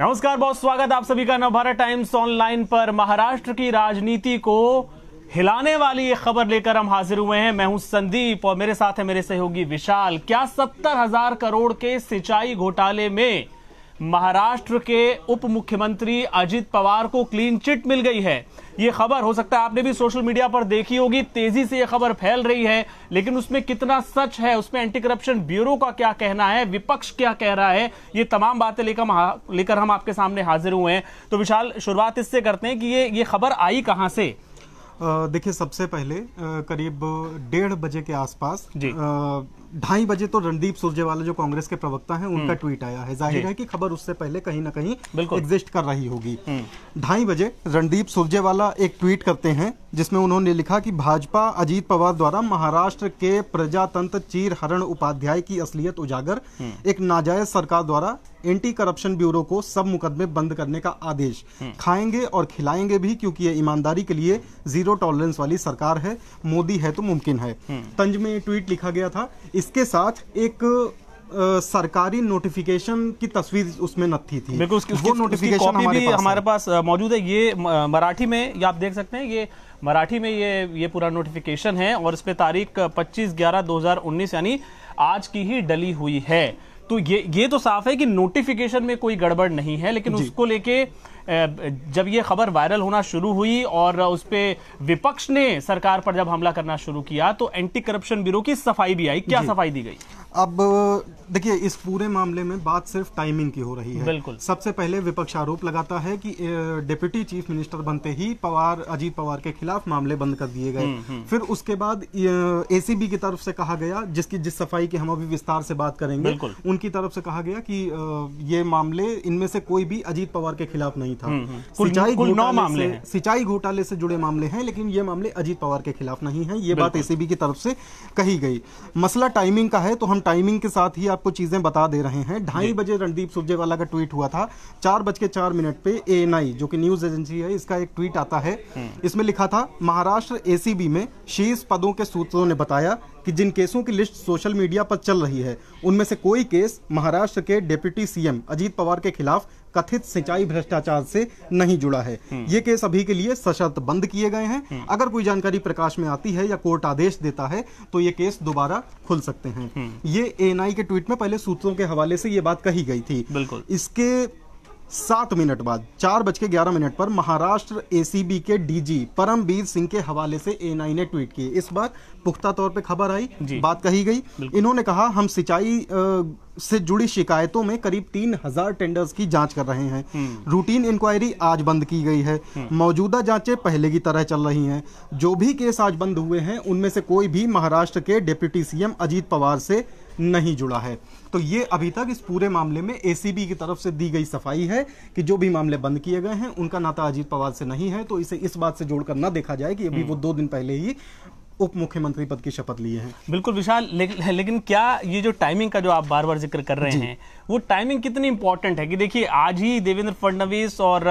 नमस्कार बहुत स्वागत आप सभी का नवभारत टाइम्स ऑनलाइन पर महाराष्ट्र की राजनीति को हिलाने वाली ये खबर लेकर हम हाजिर हुए हैं मैं हूं संदीप और मेरे साथ है मेरे सहयोगी विशाल क्या सत्तर हजार करोड़ के सिंचाई घोटाले में महाराष्ट्र के उप मुख्यमंत्री अजित पवार को क्लीन चिट मिल गई है ये खबर हो सकता है आपने भी सोशल मीडिया पर देखी होगी तेजी से ये खबर फैल रही है लेकिन उसमें कितना सच है उसमें एंटी करप्शन ब्यूरो का क्या कहना है विपक्ष क्या कह रहा है ये तमाम बातें लेकर लेकर हम आपके सामने हाजिर हुए हैं तो विशाल शुरुआत इससे करते हैं कि ये ये खबर आई कहां से देखिए सबसे पहले करीब डेढ़ बजे के आसपास ढाई बजे तो रणदीप सुरजेवाला जो कांग्रेस के प्रवक्ता हैं उनका हम्म। ट्वीट आया है जाहिर है कि खबर उससे पहले कहीं ना कहीं एग्जिस्ट कर रही होगी हम्म। ढाई बजे रणदीप सुरजेवाला एक ट्वीट करते हैं जिसमें उन्होंने लिखा कि भाजपा अजीत पवार द्वारा महाराष्ट्र के प्रजातंत्र चीर हरण उपाध्याय की असलियत उजागर हम्म। एक नाजायज सरकार द्वारा एंटी करप्शन ब्यूरो को सब मुकदमे बंद करने का आदेश हम्म। खाएंगे और खिलाएंगे भी क्योंकि ये ईमानदारी के लिए जीरो टॉलरेंस वाली सरकार है मोदी है तो मुमकिन है हम्म। तंज में ट्वीट लिखा गया था इसके साथ एक आ, सरकारी नोटिफिकेशन की तस्वीर उसमें नथी थी बिल्कुल उसकी, उसकी, वो नोटिफिकेशन उसकी हमारे, भी पास हमारे पास मौजूद है ये मराठी में ये आप देख सकते हैं ये मराठी में ये ये पूरा नोटिफिकेशन है और इस पे तारीख 25 ग्यारह 2019 यानी आज की ही डली हुई है तो ये ये तो साफ है कि नोटिफिकेशन में कोई गड़बड़ नहीं है लेकिन उसको लेके जब ये खबर वायरल होना शुरू हुई और उस पर विपक्ष ने सरकार पर जब हमला करना शुरू किया तो एंटी करप्शन ब्यूरो की सफाई भी आई क्या सफाई दी गई अब देखिए इस पूरे मामले में बात सिर्फ टाइमिंग की हो रही है बिल्कुल सबसे पहले विपक्ष आरोप लगाता है कि डिप्टी चीफ मिनिस्टर बनते ही पवार अजीत पवार के खिलाफ मामले बंद कर दिए गए हम्म, हम्म। फिर उसके बाद एसीबी की तरफ से कहा गया जिसकी जिस सफाई की हम अभी विस्तार से बात करेंगे उनकी तरफ से कहा गया कि ये मामले इनमें से कोई भी अजीत पवार के खिलाफ नहीं था हम्म, सिंचाई मामले सिंचाई घोटाले से जुड़े मामले हैं लेकिन ये मामले अजीत पवार के खिलाफ नहीं है ये बात एसीबी की तरफ से कही गई मसला टाइमिंग का है तो हम टाइमिंग के साथ ही आपको चीज़ें बता दे रहे हैं ढाई बजे रणदीप सुरजेवाला का ट्वीट हुआ था चार बज के चार मिनट पे ए जो कि न्यूज़ एजेंसी है इसका एक ट्वीट आता है हम्म। इसमें लिखा था महाराष्ट्र एसीबी में शीर्ष पदों के सूत्रों ने बताया कि जिन केसों की लिस्ट सोशल मीडिया पर चल रही है उनमें से कोई केस महाराष्ट्र के डिप्टी सीएम अजीत पवार के खिलाफ कथित सिंचाई भ्रष्टाचार से नहीं जुड़ा है हम्म। ये केस अभी के लिए सशर्त बंद किए गए हैं हम्म। अगर कोई जानकारी प्रकाश में आती है या कोर्ट आदेश देता है तो ये केस दोबारा खुल सकते हैं हम्म। ये एएनआई के ट्वीट में पहले सूत्रों के हवाले से ये बात कही गई थी बिल्कुल इसके सात मिनट बाद चार बज के ग्यारह मिनट पर महाराष्ट्र एसीबी के डीजी परमबीर सिंह के हवाले से एनआई ने ट्वीट की इस बार पुख्ता तौर पे खबर आई बात कही गई इन्होंने कहा हम सिंचाई से जुड़ी शिकायतों में करीब तीन हजार टेंडर्स की जांच कर रहे हैं हम्म। रूटीन इंक्वायरी आज बंद की गई है हम्म। मौजूदा जांचें पहले की तरह चल रही हैं जो भी केस आज बंद हुए हैं उनमें से कोई भी महाराष्ट्र के डिप्टी सीएम अजीत पवार से नहीं जुड़ा है तो ये अभी तक इस पूरे मामले में एसीबी की तरफ से दी गई सफाई है कि जो भी मामले बंद किए गए हैं उनका नाता अजीत पवार से नहीं है तो इसे इस बात से जोड़कर ना देखा जाए कि अभी वो हम्म। दो दिन पहले ही उप मुख्यमंत्री पद की शपथ लिए हैं बिल्कुल विशाल ले, लेकिन क्या ये जो टाइमिंग का जो आप बार बार जिक्र कर रहे हैं वो टाइमिंग कितनी इंपॉर्टेंट है कि देखिए आज ही देवेंद्र फडणवीस और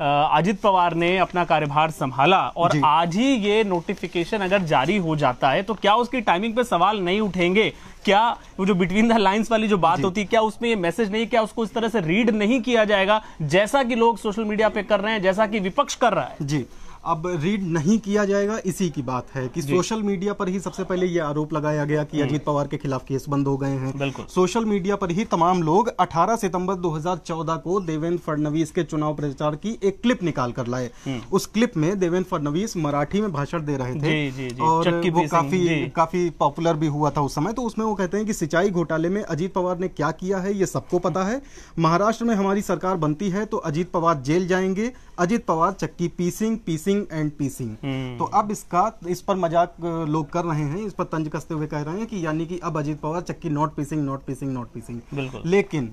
अजित पवार ने अपना कार्यभार संभाला और आज ही ये नोटिफिकेशन अगर जारी हो जाता है तो क्या उसकी टाइमिंग पे सवाल नहीं उठेंगे क्या वो जो बिटवीन द लाइंस वाली जो बात होती है क्या उसमें ये मैसेज नहीं क्या उसको इस तरह से रीड नहीं किया जाएगा जैसा कि लोग सोशल मीडिया पे कर रहे हैं जैसा कि विपक्ष कर रहा है जी अब रीड नहीं किया जाएगा इसी की बात है कि सोशल मीडिया पर ही सबसे पहले ये आरोप लगाया गया कि हम्म। अजीत पवार के खिलाफ केस बंद हो गए हैं सोशल मीडिया पर ही तमाम लोग 18 सितंबर 2014 को देवेंद्र फडणवीस के चुनाव प्रचार की एक क्लिप निकाल कर लाए हम्म। उस क्लिप में देवेंद्र फडणवीस मराठी में भाषण दे रहे थे जी, जी, और वो काफी काफी पॉपुलर भी हुआ था उस समय तो उसमें वो कहते हैं कि सिंचाई घोटाले में अजीत पवार ने क्या किया है ये सबको पता है महाराष्ट्र में हमारी सरकार बनती है तो अजीत पवार जेल जाएंगे अजीत पवार चक्की पीसिंग पीसिंग चिपिंग एंड पीसिंग हम्म। तो अब इसका इस पर मजाक लोग कर रहे हैं इस पर तंज कसते हुए कह रहे हैं कि यानी कि अब अजीत पवार चक्की नॉट पीसिंग नॉट पीसिंग नॉट पीसिंग लेकिन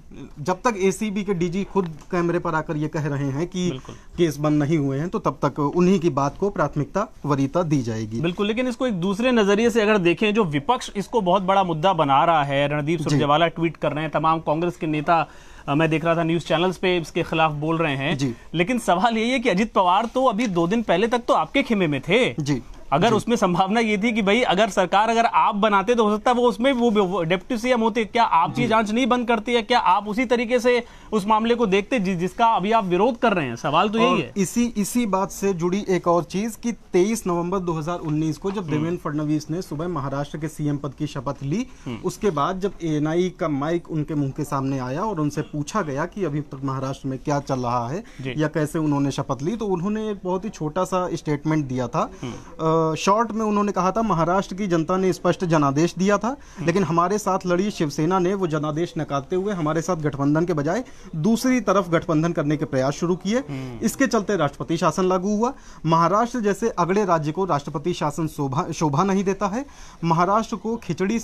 जब तक एसीबी के डीजी खुद कैमरे पर आकर ये कह रहे हैं कि केस बंद नहीं हुए हैं तो तब तक उन्हीं की बात को प्राथमिकता वरीता दी जाएगी बिल्कुल लेकिन इसको एक दूसरे नजरिए से अगर देखें जो विपक्ष इसको बहुत बड़ा मुद्दा बना रहा है रणदीप सुरजेवाला ट्वीट कर रहे हैं तमाम कांग्रेस के नेता मैं देख रहा था न्यूज चैनल्स पे इसके खिलाफ बोल रहे हैं लेकिन सवाल यही है कि अजित पवार तो अभी दो दिन पहले तक तो आपके खेमे में थे जी अगर उसमें संभावना ये थी कि भाई अगर सरकार अगर आप बनाते तो हो सकता है वो उसमें वो डिप्टी सीएम होते क्या आपकी जांच नहीं बंद करती है क्या आप उसी तरीके से उस मामले को देखते जि, जिसका अभी आप विरोध कर रहे हैं सवाल तो यही है इसी इसी बात से जुड़ी एक और चीज कि 23 नवंबर 2019 को जब हम्म। देवेंद्र फडणवीस ने सुबह महाराष्ट्र के सीएम पद की शपथ ली हम्म। उसके बाद जब ए का माइक उनके मुंह के सामने आया और उनसे पूछा गया कि अभी तक महाराष्ट्र में क्या चल रहा है या कैसे उन्होंने शपथ ली तो उन्होंने एक बहुत ही छोटा सा स्टेटमेंट दिया था हम्म। शॉर्ट में उन्होंने कहा था महाराष्ट्र की जनता ने स्पष्ट जनादेश दिया था लेकिन हमारे साथ लड़ी शिवसेना ने वो जनादेश नकारते हुए हमारे साथ गठबंधन के बजाय दूसरी तरफ गठबंधन करने के प्रयास शुरू किए हम्म। इसके चलते राष्ट्रपति शासन लागू हुआ महाराष्ट्र जैसे अगले राज्य को राष्ट्रपति शासन शोभा शोभा नहीं देता है महाराष्ट्र को खिचड़ी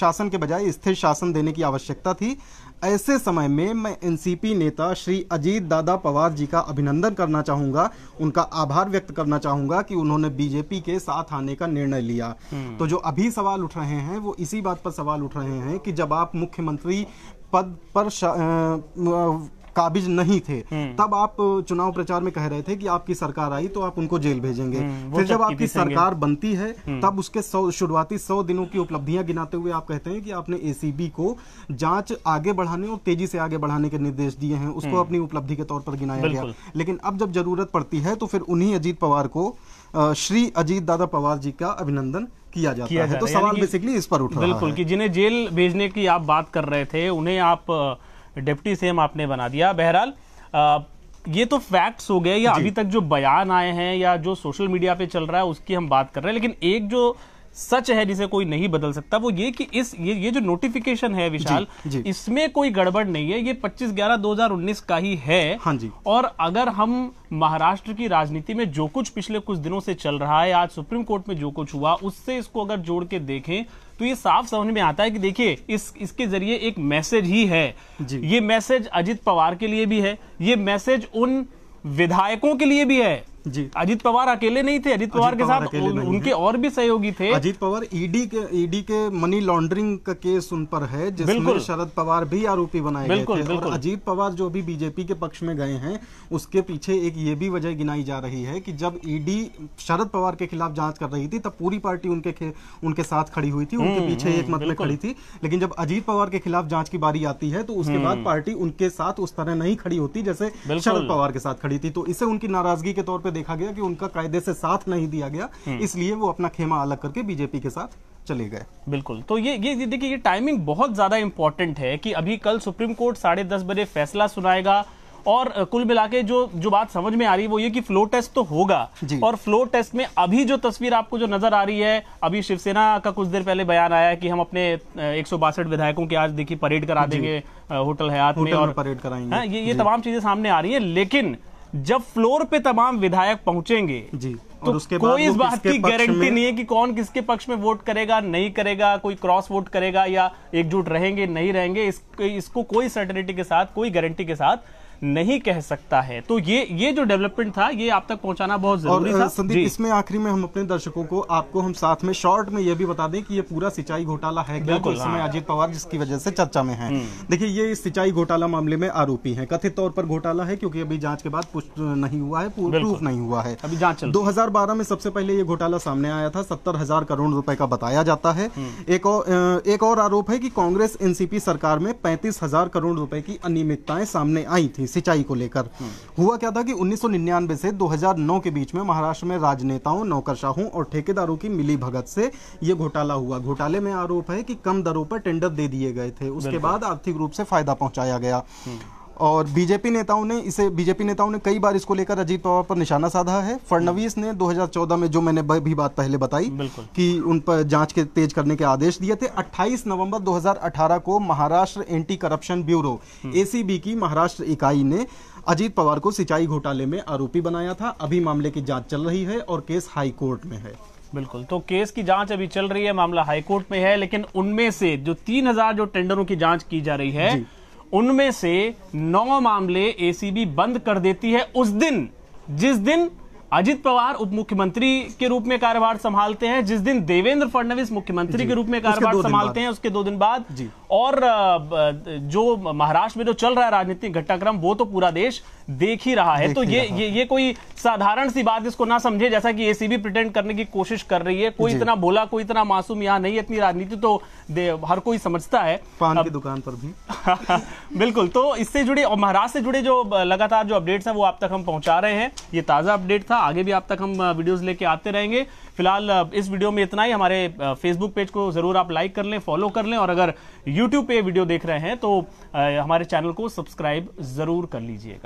शासन के बजाय स्थिर शासन देने की आवश्यकता थी ऐसे समय में मैं एनसीपी नेता श्री अजीत दादा पवार जी का अभिनंदन करना चाहूंगा उनका आभार व्यक्त करना चाहूंगा कि उन्होंने बीजेपी के के साथ आने का निर्णय लिया हम्म। तो जो अभी सवाल उठ रहे हैं वो इसी बात पर सवाल उठ रहे हैं कि जब आप मुख्यमंत्री पद पर काबिज नहीं थे हम्म। तब आप चुनाव प्रचार में कह रहे थे कि आपकी सरकार आई तो आप उनको जेल भेजेंगे हम्म, फिर जब आपकी सरकार बनती है हम्म। तब उसके सौ शुरुआती सौ दिनों की उपलब्धियां गिनाते हुए आप कहते हैं कि आपने एसीबी को जांच आगे बढ़ाने और तेजी से आगे बढ़ाने के निर्देश दिए हैं उसको अपनी उपलब्धि के तौर पर गिनाया गया लेकिन अब जब जरूरत पड़ती है तो फिर उन्हीं अजीत पवार को श्री अजीत दादा पवार जी का अभिनंदन किया जाता किया है तो सवाल बेसिकली इस पर है बिल्कुल कि जिन्हें जेल भेजने की आप बात कर रहे थे उन्हें आप डिप्टी सीएम आपने बना दिया बहरहाल ये तो फैक्ट्स हो गए या अभी तक जो बयान आए हैं या जो सोशल मीडिया पे चल रहा है उसकी हम बात कर रहे हैं लेकिन एक जो सच है जिसे कोई नहीं बदल सकता वो ये कि इस ये ये जो नोटिफिकेशन है विशाल इसमें कोई गड़बड़ नहीं है ये 25 ग्यारह 2019 का ही है हाँ जी और अगर हम महाराष्ट्र की राजनीति में जो कुछ पिछले कुछ दिनों से चल रहा है आज सुप्रीम कोर्ट में जो कुछ हुआ उससे इसको अगर जोड़ के देखें तो ये साफ समझ में आता है कि देखिए इस इसके जरिए एक मैसेज ही है ये मैसेज अजित पवार के लिए भी है ये मैसेज उन विधायकों के लिए भी है जी अजित पवार अकेले नहीं थे अजित पवार के साथ उनके और भी सहयोगी थे अजित पवार ईडी e के ईडी e के मनी लॉन्ड्रिंग का केस उन पर है जिसमें शरद पवार भी आरोपी बनाए गए थे और अजीत पवार जो भी बीजेपी के पक्ष में गए हैं उसके पीछे एक ये भी वजह गिनाई जा रही है कि जब ईडी e शरद पवार के खिलाफ जांच कर रही थी तब पूरी पार्टी उनके उनके साथ खड़ी हुई थी उनके हम्म, पीछे एक हम्म, मत में खड़ी थी लेकिन जब अजीत पवार के खिलाफ जांच की बारी आती है तो उसके बाद हम्म। पार्टी उनके साथ उस तरह नहीं खड़ी होती जैसे शरद पवार के साथ खड़ी थी तो इसे उनकी नाराजगी के तौर पर में देखा गया कि उनका कायदे से साथ नहीं दिया गया हम्म। इसलिए वो अपना खेमा अलग करके बीजेपी के साथ चले गए बिल्कुल तो ये ये देखिए ये टाइमिंग बहुत ज़्यादा इंपॉर्टेंट है कि अभी कल सुप्रीम कोर्ट साढ़े दस बजे फैसला सुनाएगा और कुल मिला जो जो बात समझ में आ रही है वो ये कि फ्लो टेस्ट तो होगा और फ्लो टेस्ट में अभी जो तस्वीर आपको जो नजर आ रही है अभी शिवसेना का कुछ देर पहले बयान आया कि हम अपने एक विधायकों की आज देखिए परेड करा देंगे होटल हयात में और परेड कराएंगे हाँ, ये ये तमाम चीजें सामने आ रही है लेकिन जब फ्लोर पे तमाम विधायक पहुंचेंगे जी तो और उसके कोई इस बात की गारंटी नहीं है कि कौन किसके पक्ष में वोट करेगा नहीं करेगा कोई क्रॉस वोट करेगा या एकजुट रहेंगे नहीं रहेंगे इस, इसको कोई सर्टेनिटी के साथ कोई गारंटी के साथ नहीं कह सकता है तो ये ये जो डेवलपमेंट था ये आप तक पहुंचाना बहुत जरूरी था संदीप इसमें आखिरी में हम अपने दर्शकों को आपको हम साथ में शॉर्ट में ये भी बता दें कि ये पूरा सिंचाई घोटाला है समय हाँ। अजीत पवार जिसकी वजह से चर्चा में है हम्म। देखिए ये सिंचाई घोटाला मामले में आरोपी है कथित तौर पर घोटाला है क्योंकि अभी जांच के बाद पुष्ट नहीं हुआ है प्रूफ नहीं हुआ है अभी जांच दो हजार में सबसे पहले ये घोटाला सामने आया था सत्तर हजार करोड़ रुपए का बताया जाता है हम्म। एक और एक और आरोप है कि कांग्रेस एनसीपी सरकार में पैंतीस हजार करोड़ रुपए की अनियमितताएं सामने आई थी सिंचाई को लेकर हुआ क्या था कि 1999 से 2009 के बीच में महाराष्ट्र में राजनेताओं नौकरशाहों और ठेकेदारों की मिली भगत से यह घोटाला हुआ घोटाले में आरोप है कि कम दरों पर टेंडर दे दिए गए थे उसके बाद आर्थिक रूप से फायदा पहुंचाया गया और बीजेपी नेताओं ने इसे बीजेपी नेताओं ने कई बार इसको लेकर अजीत पवार पर निशाना साधा है फडणवीस ने 2014 में जो मैंने भी बात पहले बताई कि उन पर जांच के तेज करने के आदेश दिए थे 28 नवंबर 2018 को Maharashtra anti corruption bureau ACB की महाराष्ट्र इकाई ने अजीत पवार को सिंचाई घोटाले में आरोपी बनाया था अभी मामले की जाँच चल रही है और केस हाईकोर्ट में है बिल्कुल तो केस की जांच अभी चल रही है मामला हाईकोर्ट में है लेकिन उनमें से जो तीन हजार जो टेंडरों की जांच की जा रही है उनमें से नौ मामले एसीबी बंद कर देती है उस दिन जिस दिन अजित पवार उप मुख्यमंत्री के रूप में कार्यभार संभालते हैं जिस दिन देवेंद्र फडणवीस मुख्यमंत्री के रूप में कार्यभार संभालते हैं उसके दो दिन बाद और जो महाराष्ट्र में जो चल रहा है राजनीतिक घटनाक्रम वो तो पूरा देश देख ही रहा है तो ये ये ये कोई साधारण सी बात इसको ना समझे जैसा कि एसीबी प्रिटेंड करने की कोशिश कर रही है कोई इतना बोला कोई इतना मासूम यहाँ नहीं इतनी राजनीति तो हर कोई समझता है पान की दुकान पर भी बिल्कुल तो इससे जुड़े और महाराष्ट्र से जुड़े जो लगातार जो अपडेट्स हैं वो आप तक हम पहुंचा रहे हैं ये ताजा अपडेट था आगे भी आप तक हम वीडियोस लेके आते रहेंगे फिलहाल इस वीडियो में इतना ही हमारे फेसबुक पेज को ज़रूर आप लाइक कर लें फॉलो कर लें और अगर यूट्यूब पे वीडियो देख रहे हैं तो हमारे चैनल को सब्सक्राइब ज़रूर कर लीजिएगा